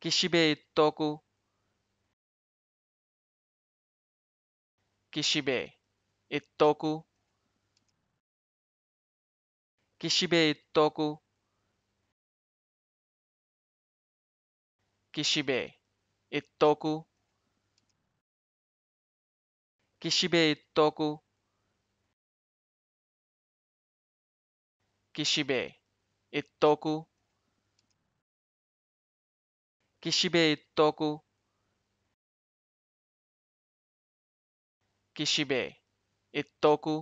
Kishibe Toku. Kishibe Itoku. Kishibe Itoku. Kishibe Itoku. Kishibe Itoku. Kishibe Itoku. Kishibe Toku. Kishibe Itoku.